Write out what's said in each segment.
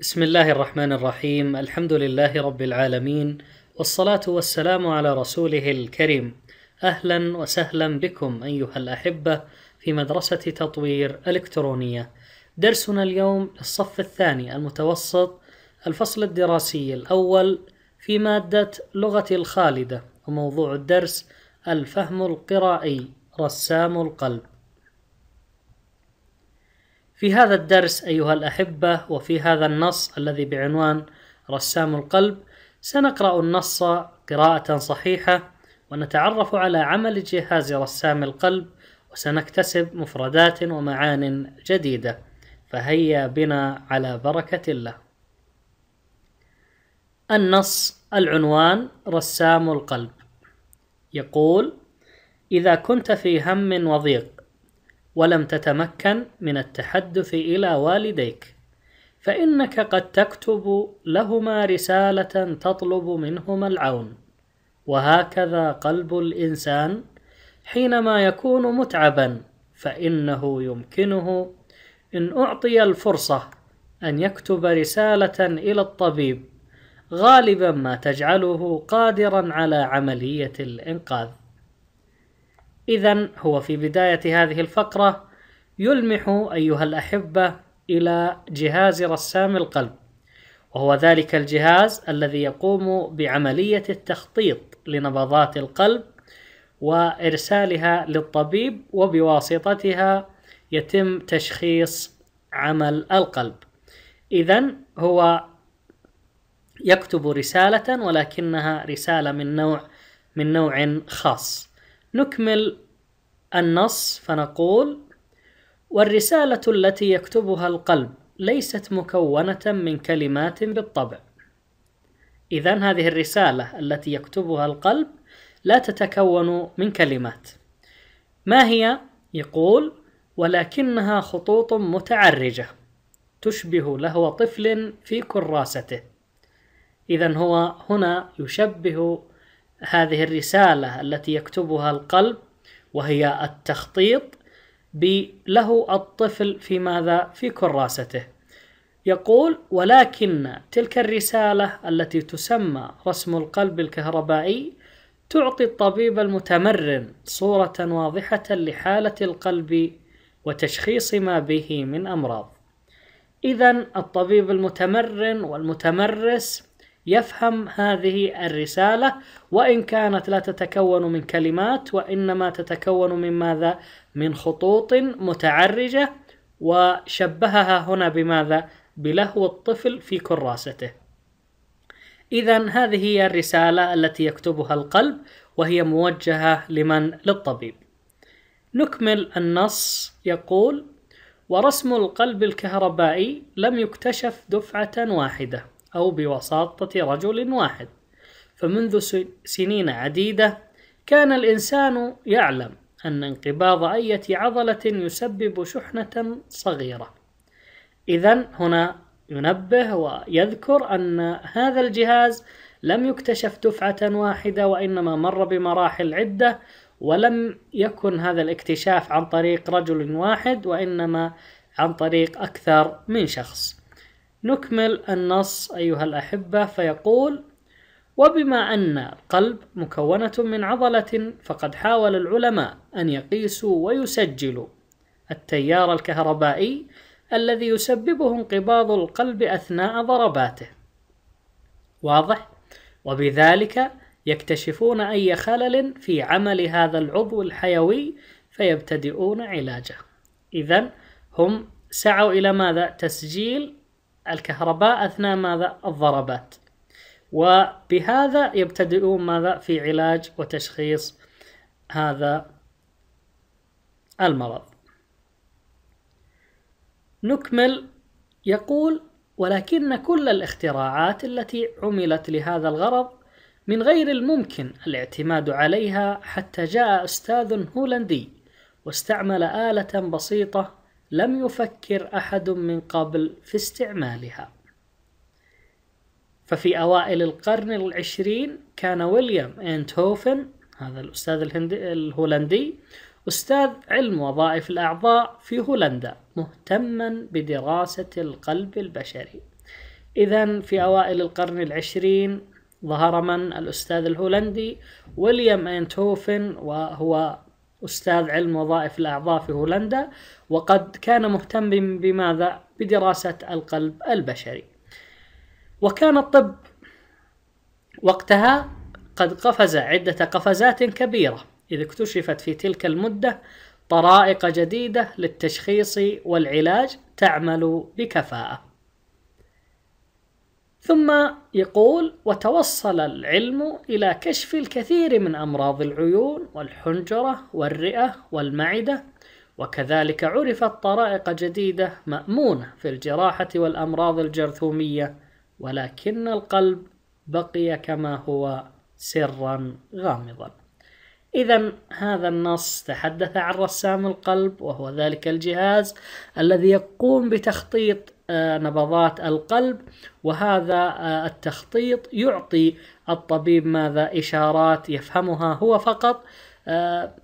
بسم الله الرحمن الرحيم الحمد لله رب العالمين والصلاة والسلام على رسوله الكريم أهلا وسهلا بكم أيها الأحبة في مدرسة تطوير إلكترونية درسنا اليوم للصف الثاني المتوسط الفصل الدراسي الأول في مادة لغة الخالدة وموضوع الدرس الفهم القرائي رسام القلب في هذا الدرس أيها الأحبة وفي هذا النص الذي بعنوان رسام القلب سنقرأ النص قراءة صحيحة ونتعرف على عمل جهاز رسام القلب وسنكتسب مفردات ومعان جديدة فهيا بنا على بركة الله النص العنوان رسام القلب يقول إذا كنت في هم وضيق ولم تتمكن من التحدث إلى والديك فإنك قد تكتب لهما رسالة تطلب منهما العون وهكذا قلب الإنسان حينما يكون متعبا فإنه يمكنه إن أعطي الفرصة أن يكتب رسالة إلى الطبيب غالبا ما تجعله قادرا على عملية الإنقاذ إذا هو في بداية هذه الفقرة يلمح أيها الأحبة إلى جهاز رسام القلب وهو ذلك الجهاز الذي يقوم بعملية التخطيط لنبضات القلب وإرسالها للطبيب وبواسطتها يتم تشخيص عمل القلب إذا هو يكتب رسالة ولكنها رسالة من نوع من نوع خاص نكمل النص فنقول والرسالة التي يكتبها القلب ليست مكونة من كلمات بالطبع إذا هذه الرسالة التي يكتبها القلب لا تتكون من كلمات ما هي؟ يقول ولكنها خطوط متعرجة تشبه لهو طفل في كراسته إذا هو هنا يشبه هذه الرسالة التي يكتبها القلب وهي التخطيط له الطفل في ماذا؟ في كراسته. يقول: ولكن تلك الرسالة التي تسمى رسم القلب الكهربائي تعطي الطبيب المتمرن صورة واضحة لحالة القلب وتشخيص ما به من أمراض. إذا الطبيب المتمرن والمتمرس يفهم هذه الرسالة وإن كانت لا تتكون من كلمات وإنما تتكون من ماذا؟ من خطوط متعرجة وشبهها هنا بماذا؟ بلهو الطفل في كراسته. إذا هذه هي الرسالة التي يكتبها القلب وهي موجهة لمن؟ للطبيب. نكمل النص يقول: ورسم القلب الكهربائي لم يكتشف دفعة واحدة. أو بوساطة رجل واحد فمنذ سنين عديدة كان الإنسان يعلم أن انقباض أية عضلة يسبب شحنة صغيرة إذا هنا ينبه ويذكر أن هذا الجهاز لم يكتشف دفعة واحدة وإنما مر بمراحل عدة ولم يكن هذا الاكتشاف عن طريق رجل واحد وإنما عن طريق أكثر من شخص نكمل النص أيها الأحبة فيقول وبما أن القلب مكونة من عضلة فقد حاول العلماء أن يقيسوا ويسجلوا التيار الكهربائي الذي يسببه انقباض القلب أثناء ضرباته واضح؟ وبذلك يكتشفون أي خلل في عمل هذا العضو الحيوي فيبتدئون علاجه إذا هم سعوا إلى ماذا؟ تسجيل الكهرباء أثناء ماذا الضربات وبهذا يبتدئون ماذا في علاج وتشخيص هذا المرض نكمل يقول ولكن كل الاختراعات التي عملت لهذا الغرض من غير الممكن الاعتماد عليها حتى جاء أستاذ هولندي واستعمل آلة بسيطة لم يفكر أحد من قبل في استعمالها ففي أوائل القرن العشرين كان ويليام أنتهوفن هذا الأستاذ الهندي الهولندي أستاذ علم وظائف الأعضاء في هولندا مهتما بدراسة القلب البشري إذا في أوائل القرن العشرين ظهر من الأستاذ الهولندي ويليام أنتهوفن وهو أستاذ علم وظائف الأعضاء في هولندا وقد كان مهتم بماذا؟ بدراسة القلب البشري وكان الطب وقتها قد قفز عدة قفزات كبيرة إذ اكتشفت في تلك المدة طرائق جديدة للتشخيص والعلاج تعمل بكفاءة ثم يقول وتوصل العلم إلى كشف الكثير من أمراض العيون والحنجرة والرئة والمعدة وكذلك عرفت طرائق جديدة مأمونة في الجراحة والأمراض الجرثومية ولكن القلب بقي كما هو سرا غامضا إذا هذا النص تحدث عن رسام القلب وهو ذلك الجهاز الذي يقوم بتخطيط نبضات القلب وهذا آه، التخطيط يعطي الطبيب ماذا إشارات يفهمها هو فقط آه،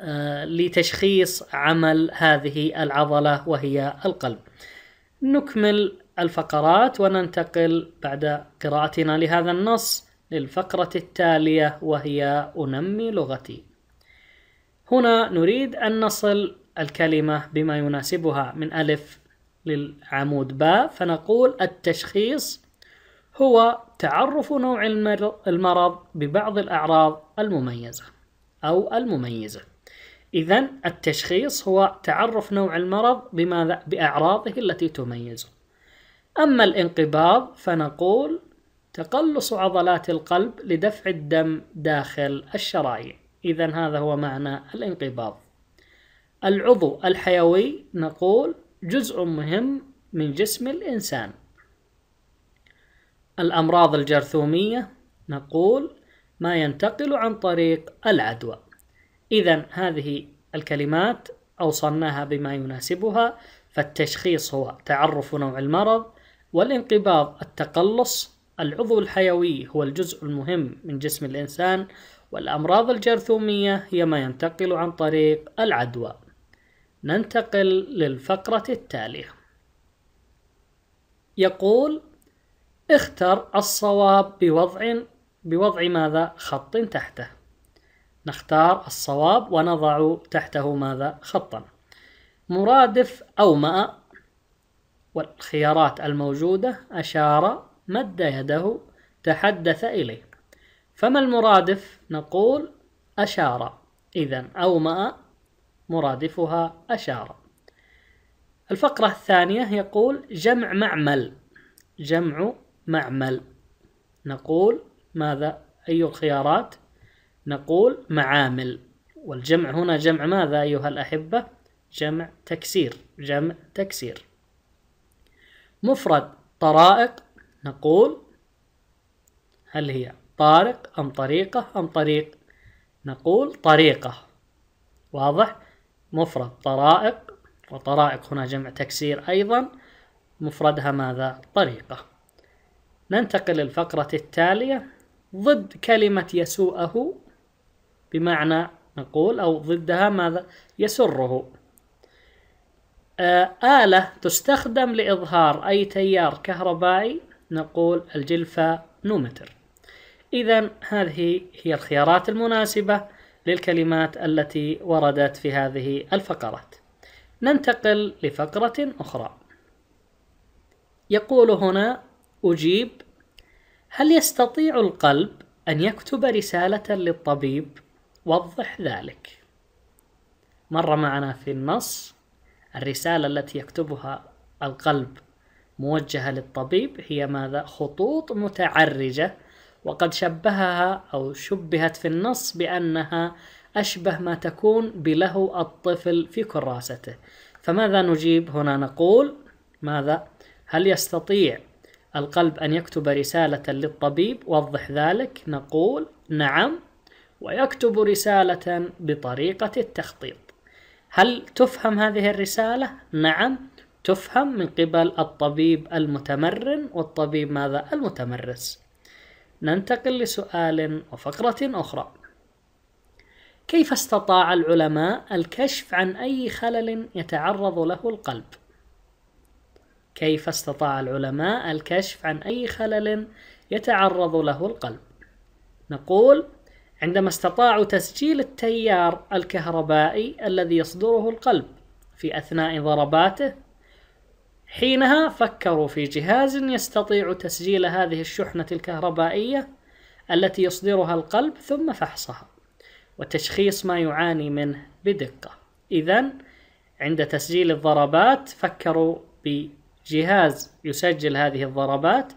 آه، لتشخيص عمل هذه العضلة وهي القلب نكمل الفقرات وننتقل بعد قراءتنا لهذا النص للفقرة التالية وهي أنمي لغتي هنا نريد أن نصل الكلمة بما يناسبها من ألف للعمود باء فنقول التشخيص هو تعرف نوع المرض ببعض الأعراض المميزة أو المميزة إذا التشخيص هو تعرف نوع المرض بماذا بأعراضه التي تميزه أما الانقباض فنقول تقلص عضلات القلب لدفع الدم داخل الشرايين إذا هذا هو معنى الانقباض العضو الحيوي نقول جزء مهم من جسم الإنسان الأمراض الجرثومية نقول ما ينتقل عن طريق العدوى إذا هذه الكلمات أوصلناها بما يناسبها فالتشخيص هو تعرف نوع المرض والانقباض التقلص العضو الحيوي هو الجزء المهم من جسم الإنسان والأمراض الجرثومية هي ما ينتقل عن طريق العدوى ننتقل للفقرة التالية يقول اختر الصواب بوضع بوضع ماذا خط تحته نختار الصواب ونضع تحته ماذا خطا مرادف أو ماء والخيارات الموجودة أشار مد يده تحدث إليه فما المرادف نقول أشار إذا أومأ مرادفها أشار الفقرة الثانية يقول جمع معمل جمع معمل نقول ماذا أي الخيارات نقول معامل والجمع هنا جمع ماذا أيها الأحبة جمع تكسير جمع تكسير مفرد طرائق نقول هل هي طارق أم طريقة أم طريق نقول طريقة واضح مفرد طرائق وطرائق هنا جمع تكسير أيضا مفردها ماذا؟ طريقة ننتقل للفقرة التالية ضد كلمة يسوءه بمعنى نقول أو ضدها ماذا؟ يسره آه، آلة تستخدم لإظهار أي تيار كهربائي نقول الجلفة نومتر إذا هذه هي الخيارات المناسبة للكلمات التي وردت في هذه الفقرات ننتقل لفقرة أخرى يقول هنا أجيب هل يستطيع القلب أن يكتب رسالة للطبيب؟ وضح ذلك مر معنا في النص الرسالة التي يكتبها القلب موجهة للطبيب هي ماذا؟ خطوط متعرجة وقد شبهها أو شبهت في النص بأنها أشبه ما تكون بلهو الطفل في كراسته فماذا نجيب هنا نقول ماذا هل يستطيع القلب أن يكتب رسالة للطبيب وضح ذلك نقول نعم ويكتب رسالة بطريقة التخطيط هل تفهم هذه الرسالة؟ نعم تفهم من قبل الطبيب المتمرن والطبيب ماذا؟ المتمرس ننتقل لسؤال وفقرة أخرى كيف استطاع العلماء الكشف عن أي خلل يتعرض له القلب؟ كيف استطاع العلماء الكشف عن أي خلل يتعرض له القلب؟ نقول عندما استطاعوا تسجيل التيار الكهربائي الذي يصدره القلب في أثناء ضرباته حينها فكروا في جهاز يستطيع تسجيل هذه الشحنة الكهربائية التي يصدرها القلب ثم فحصها وتشخيص ما يعاني منه بدقة إذا عند تسجيل الضربات فكروا بجهاز يسجل هذه الضربات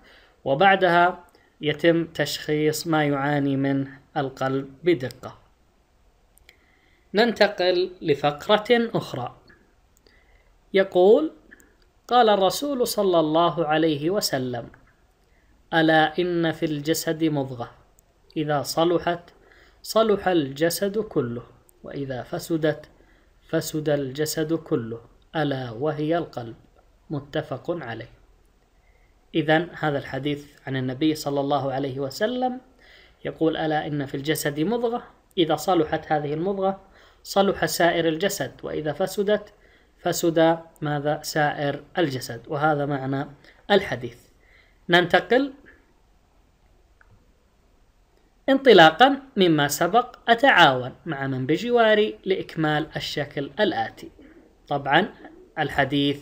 وبعدها يتم تشخيص ما يعاني منه القلب بدقة ننتقل لفقرة أخرى يقول قال الرسول صلى الله عليه وسلم ألا إن في الجسد مضغة إذا صلحت صلح الجسد كله وإذا فسدت فسد الجسد كله ألا وهي القلب متفق عليه إذا هذا الحديث عن النبي صلى الله عليه وسلم يقول ألا إن في الجسد مضغة إذا صلحت هذه المضغة صلح سائر الجسد وإذا فسدت فسدى ماذا سائر الجسد وهذا معنى الحديث ننتقل انطلاقا مما سبق أتعاون مع من بجواري لإكمال الشكل الآتي طبعا الحديث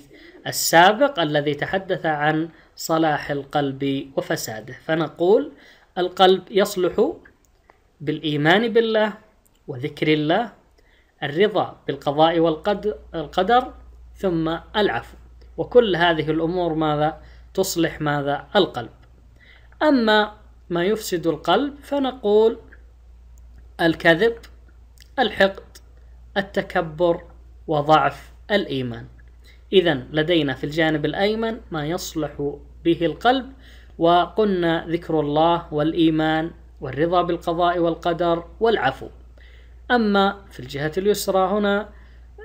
السابق الذي تحدث عن صلاح القلب وفساده فنقول القلب يصلح بالإيمان بالله وذكر الله الرضا بالقضاء والقدر ثم العفو وكل هذه الأمور ماذا تصلح ماذا القلب أما ما يفسد القلب فنقول الكذب الحقد التكبر وضعف الإيمان إذا لدينا في الجانب الأيمن ما يصلح به القلب وقلنا ذكر الله والإيمان والرضا بالقضاء والقدر والعفو أما في الجهة اليسرى هنا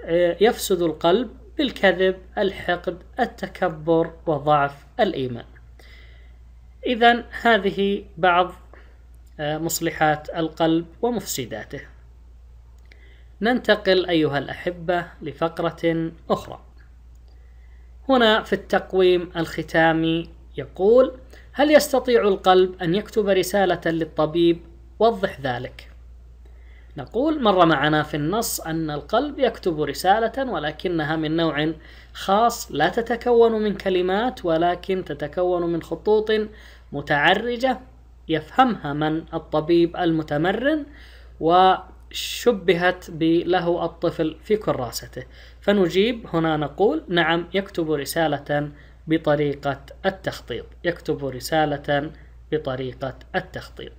آه، يفسد القلب بالكذب الحقد التكبر وضعف الإيمان إذا هذه بعض آه، مصلحات القلب ومفسداته ننتقل أيها الأحبة لفقرة أخرى هنا في التقويم الختامي يقول هل يستطيع القلب أن يكتب رسالة للطبيب؟ وضح ذلك نقول مر معنا في النص أن القلب يكتب رسالة ولكنها من نوع خاص لا تتكون من كلمات ولكن تتكون من خطوط متعرجة يفهمها من الطبيب المتمرن وشبهت له الطفل في كراسته فنجيب هنا نقول نعم يكتب رسالة بطريقة التخطيط يكتب رسالة بطريقة التخطيط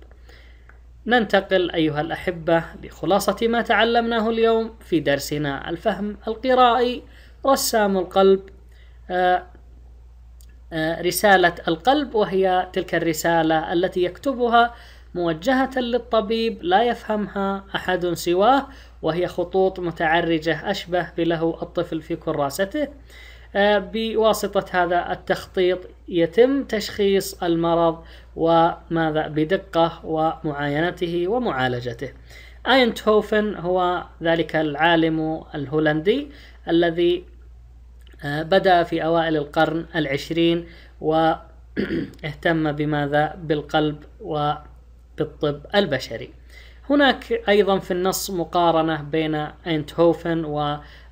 ننتقل أيها الأحبة لخلاصة ما تعلمناه اليوم في درسنا الفهم القرائي رسام القلب آه، آه، رسالة القلب وهي تلك الرسالة التي يكتبها موجهة للطبيب لا يفهمها أحد سواه وهي خطوط متعرجة أشبه بله الطفل في كراسته آه، بواسطة هذا التخطيط يتم تشخيص المرض وماذا بدقة ومعاينته ومعالجته آينتهوفن هو ذلك العالم الهولندي الذي آه، بدأ في أوائل القرن العشرين واهتم بماذا بالقلب وبالطب البشري هناك أيضا في النص مقارنة بين أينتهوفن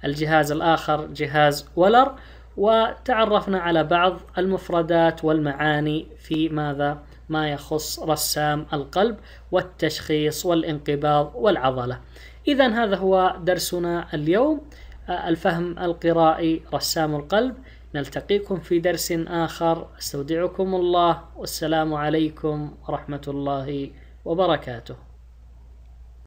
والجهاز الآخر جهاز ولر وتعرفنا على بعض المفردات والمعاني في ماذا ما يخص رسام القلب والتشخيص والانقباض والعضلة إذا هذا هو درسنا اليوم آه، الفهم القرائي رسام القلب نلتقيكم في درس آخر استودعكم الله والسلام عليكم ورحمة الله وبركاته